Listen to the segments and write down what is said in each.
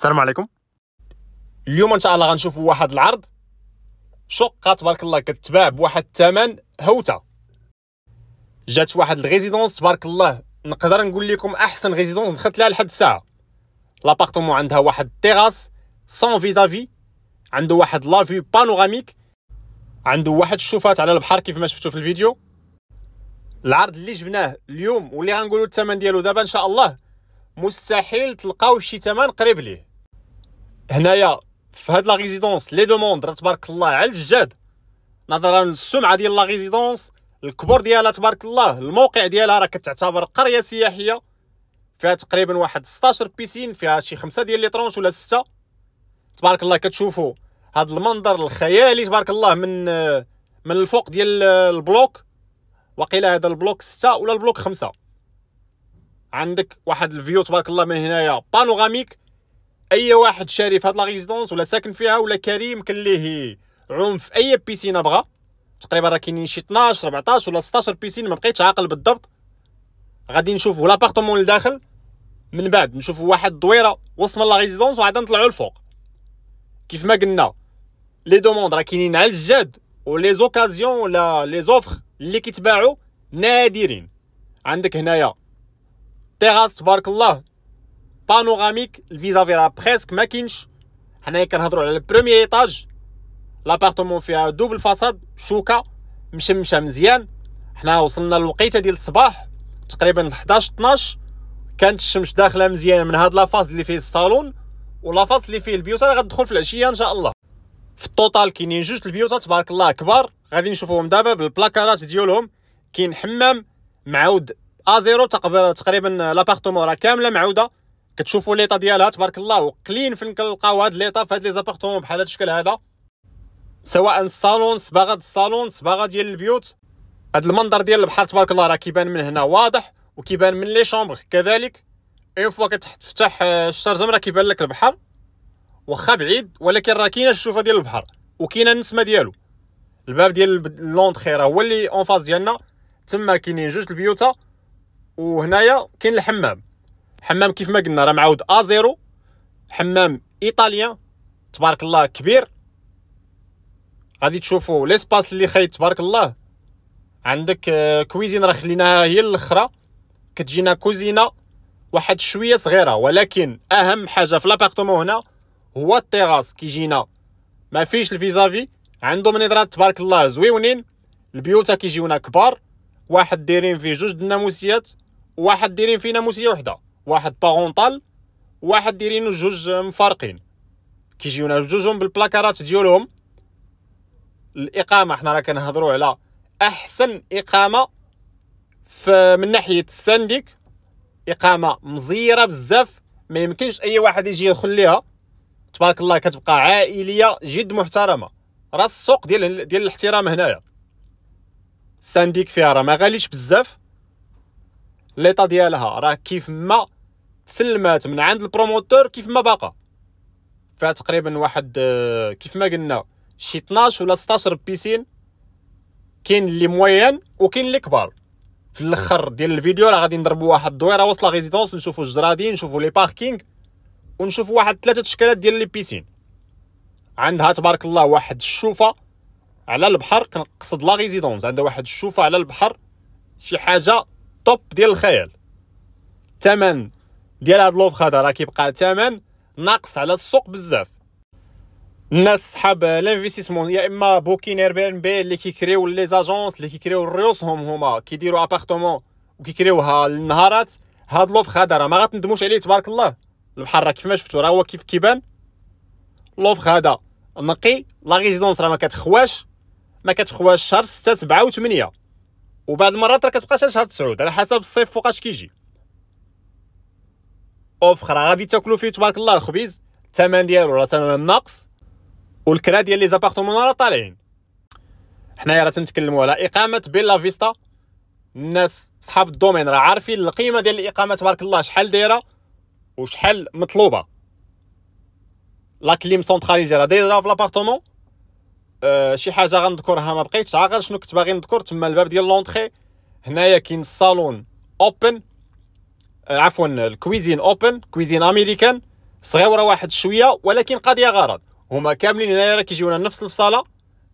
السلام عليكم اليوم ان شاء الله غنشوفوا واحد العرض شقه تبارك الله كتباع بواحد الثمن هوته جات واحد الريزيدونس تبارك الله نقدر نقول لكم احسن ريزيدونس دخلت لها لحد الساعه لابارتمون عندها واحد تيراس سون فيزافي عنده واحد لافي بانوراميك عنده واحد الشوفات على البحر كيف ما شفتوا في الفيديو العرض اللي جبناه اليوم واللي غنقولوا الثمن ديالو دابا ان شاء الله مستحيل تلقاو شي ثمن قريب ليه هنايا في هاد لا ريزيدونس لي دوموند تبارك الله على الجاد نظرا للسمعه ديال لا ريزيدونس الكبر ديالها تبارك الله الموقع ديالها راه كتعتبر قريه سياحيه فيها تقريبا واحد 16 بيسين فيها شي خمسة ديال لي طرونش ولا ستة تبارك الله كتشوفوا هاد المنظر الخيالي تبارك الله من من الفوق ديال البلوك وقيلا هذا البلوك ستة ولا البلوك خمسة عندك واحد الفيو تبارك الله من هنايا بانوراميك اي واحد شاري في هاد لا ريزيدونس ولا ساكن فيها ولا كريم كان ليه في اي بيسين بغا تقريبا راه كاينين شي 12 14 ولا 16 بيسين ما بقيتش عاقل بالضبط غادي نشوفوا لابارتمون لداخل من بعد نشوفوا واحد الدويره وسط من لا ريزيدونس وعاد نطلعوا الفوق كيف ما قلنا لي دوموند راه كاينين على الجد ولي زوكازيون ولا لي زوفر اللي كيتباعوا نادرين عندك هنايا تيغاس تبارك الله بانوراميك الفيزافي راه بريسك ما كاينش حنايا كنهضروا على البرومي ايطاج لابارتمون فيها دوبل فاساد شوكا مشمشه مزيان حنا وصلنا للوقيته ديال الصباح تقريبا 11 12 كانت الشمس داخله مزيان من هاد لافاز اللي فيه الصالون ولافاز اللي فيه البيوت راه غتدخل في العشيه ان شاء الله في التوتال كاينين جوج البيوت تبارك الله كبار غادي نشوفوهم دابا بالبلاكارات ديالهم كاين حمام معود زيرو تقريبا لابارتمون راه كامله معوده كتشوفوا ليطا ديالها تبارك الله وقلين فين كنلقاو هاد ليطا في هاد لي زابارتمون بحال هاد الشكل هذا سواء الصالون صباغه الصالون صباغه ديال البيوت هاد المنظر ديال البحر تبارك الله راه كيبان من هنا واضح وكيبان من لي شومبر كذلك اون فوا كتفتح آه، الشرجم راه كيبان لك البحر واخا بعيد ولكن راه كاينه الشوفه ديال البحر وكاينه النسمه ديالو الباب ديال لونتخي راه هو اللي اون فاز ديالنا تما كاينين جوج البيوتا وهنايا كاين الحمام حمام كيف ما قلنا راه معاود ا زيرو حمام ايطاليان تبارك الله كبير غادي تشوفوا ليسباس اللي خايت تبارك الله عندك آه، كويزين راه خليناها هي الاخرى كتجينا كوزينه واحد شويه صغيره ولكن اهم حاجه في لابارتمون هنا هو التيراس كيجينا ما فيش الفيزافي عندهم نظرات تبارك الله زويونين البيوتا كيجيونا كبار واحد دايرين فيه جوج الناموسيات واحد دايرين فيه ناموسيه وحده واحد بارونطال واحد دايرينو جوج مفارقين كيجيونا بجوجهم بالبلاكارات ديالهم الاقامه حنا راه كنهضروا على احسن اقامه من ناحيه السانديك اقامه مزيره بزاف ما يمكنش اي واحد يجي يدخل ليها تبارك الله كتبقى عائليه جد محترمه راه السوق ديال ديال الاحترام هنايا السانديك فيها راه ما غاليش بزاف ليطا ديالها راه كيف ما تسلمات من عند البروموتور كيف ما باقا فيها تقريبا واحد آه، كيف ما قلنا شي 12 ولا 16 بيسين كاين اللي موين وكاين اللي كبار في الاخر ديال الفيديو راه غادي نضربوا واحد الدويره وسط لا ريزيدونس نشوفوا الجرادين نشوفوا لي باركينغ ونشوفوا واحد ثلاثه شكلات ديال لي بيسين عندها تبارك الله واحد الشوفه على البحر كنقصد لا ريزيدونس عندها واحد الشوفه على البحر شي حاجه الطوب ديال الخيال الثمن ديال هاد هذا راه كيبقى ثمن ناقص على السوق بزاف الناس صحاب لانفيستيسمون يا اما بوكين اير بي ان بي اللي كيكريو لي زاجونس اللي كيكريو ريوسهم هما كيديروا ابارتمون وكيكريوها للنهارات هاد هذا راه ما غتندموش عليه تبارك الله البحر راه كيف ما شفتوا راه هو كيف كيبان هذا نقي لا ريزيدونس راه ما كتخواش ما كتخواش شهر 6 7 و 8 وبعض المرات راه كتبقى شهر تسعود على حسب الصيف فوقاش كيجي خرا غادي تاكلوا فيه تبارك الله الخبيز الثمن ديالو راه ثمن ناقص والكرا ديال لي زابارتمون راه طالعين حنايا راه تنتكلموا على اقامه بيلا فيستا الناس صحاب الدومين راه عارفين القيمه ديال الاقامه تبارك الله شحال دايره وشحال مطلوبه لا كليم سونتراليزي راه دايره في لابارتمون آه، شي حاجه غنذكرها ما بقيتش عاقل شنو كنت باغي نذكر تما الباب ديال لونطري هنايا كاين الصالون اوبن آه، عفوا الكويزين اوبن كويزين امريكان صغيره واحد شويه ولكن قضيه غرض هما كاملين هنايا راه كيجيونا نفس الفصاله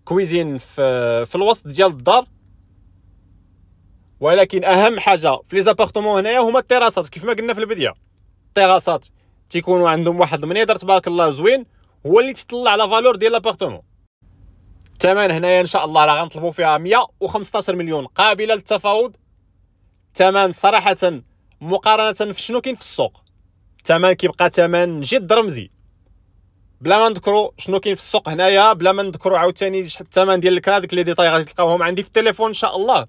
كويزين في في الوسط ديال الدار ولكن اهم حاجه في لي زابارتمون هنايا هما التراسات كيف ما قلنا في البدايه التراسات تيكونوا عندهم واحد المنيدر تبارك الله زوين هو اللي تطلع على فالور ديال لابارتمون الثمن هنايا ان شاء الله راه غنطلبوا فيها 115 مليون قابله للتفاوض الثمن صراحه مقارنه في شنو كاين في السوق الثمن كيبقى ثمن جد رمزي بلا ما نذكروا شنو كاين في السوق هنايا بلا ما نذكروا عاوتاني الثمن ديال الكرا داك لي ديتاي غادي تلقاوهم عندي في التليفون ان شاء الله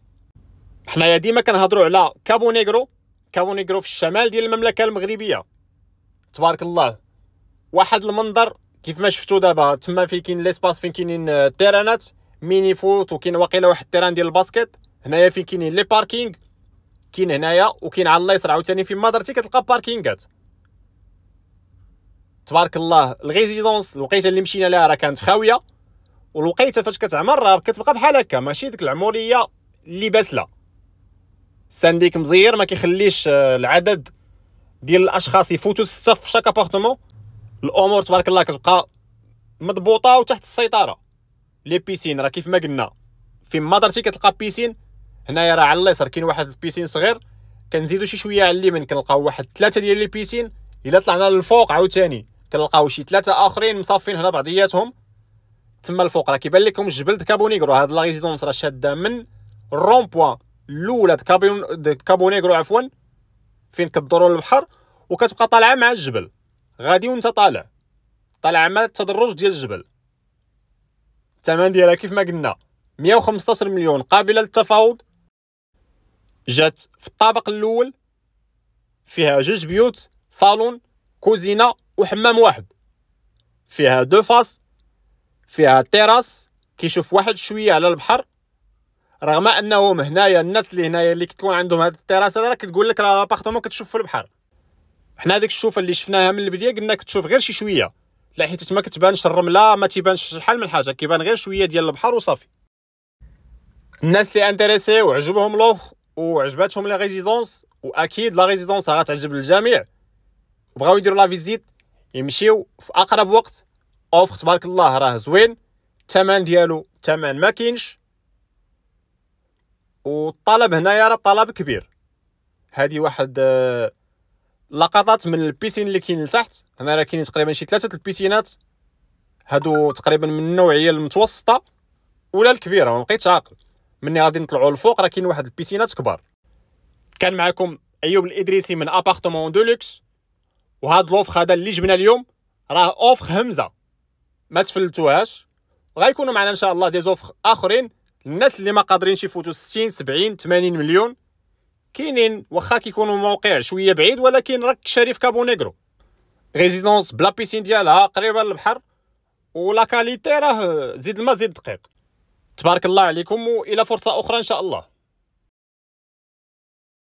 حنايا ديما كنهضروا على كابو نيغرو كابو نيغرو في الشمال ديال المملكه المغربيه تبارك الله واحد المنظر كيف ما شفتوا دابا تما فين كاين ليسباس فين كاينين التيرانات آه، ميني فوت وكاين واقيلا واحد التيران ديال الباسكيت هنايا فين كاينين لي باركينغ كاين هنايا وكاين على اليسار عاوتاني فين ما درتي كتلقى باركينغات تبارك الله الغيزيدونس الوقيته اللي مشينا لها راه كانت خاويه والوقيته فاش كتعمر راه كتبقى بحال هكا ماشي ديك العموريه اللي باسله سانديك مزير ما كيخليش آه، العدد ديال الاشخاص يفوتوا سته في شاك ابارتمون الامور تبارك الله كتبقى مضبوطه وتحت السيطره لي بيسين راه كيف ما قلنا ما درتي كتلقى بيسين هنايا راه على اليسر كاين واحد البيسين صغير كنزيدو شي شويه على اليمين كنلقاو واحد ثلاثه ديال لي بيسين الا طلعنا للفوق عاوتاني كنلقاو شي ثلاثه اخرين مصافين هنا بعضياتهم تما الفوق راه كيبان لكم جبل كابونيغرو هاد لا ريزيدونس راه شاده من رون بوان الاولى كابونيغرو عفوا فين كدورو البحر وكتبقى طالعه مع الجبل غادي وانت طالع طالع مع التدرج ديال الجبل الثمن ديالها كيف ما قلنا 115 مليون قابله للتفاوض جات في الطابق الاول فيها جوج بيوت صالون كوزينه وحمام واحد فيها دو فاس فيها تيراس كيشوف واحد شويه على البحر رغم انهم هنايا الناس اللي هنايا اللي كتكون عندهم هاد التيراس هذا كتقول لك راه لابارتمون كتشوف في البحر حنا هذيك الشوفه اللي شفناها من البدايه قلنا كتشوف غير شي شويه لا حيت ما كتبانش الرمله ما تيبانش شحال من حاجه كيبان غير شويه ديال البحر وصافي الناس اللي انتريسي وعجبهم لوخ وعجباتهم لا ريزيدونس واكيد لا ريزيدونس غتعجب الجميع بغاو يديروا لا فيزيت يمشيو في اقرب وقت اوف تبارك الله راه زوين الثمن ديالو الثمن ما كاينش والطلب هنايا راه طلب كبير هذه واحد آه، لقطات من البيسين اللي كاين لتحت هنا راه كاين تقريبا شي ثلاثه البيسينات هادو تقريبا من النوعيه المتوسطه ولا الكبيره ما بقيتش عاقل مني غادي نطلعوا لفوق راه كاين واحد البيسينات كبار كان معكم ايوب الادريسي من ابارتمون دولوكس وهاد لوفر هذا اللي جبنا اليوم راه اوفر همزه ما تفلتوهاش غيكونوا معنا ان شاء الله دي زوفر اخرين الناس اللي ما قادرينش يفوتوا 60 70 80 مليون كاينين واخا كيكونوا موقع شويه بعيد ولكن راك شريف كابو نيغرو ريزيدونس بلا بيسين ديالها قريبه للبحر ولا كاليتي راه زيد الماء زيد دقيق تبارك الله عليكم والى فرصه اخرى ان شاء الله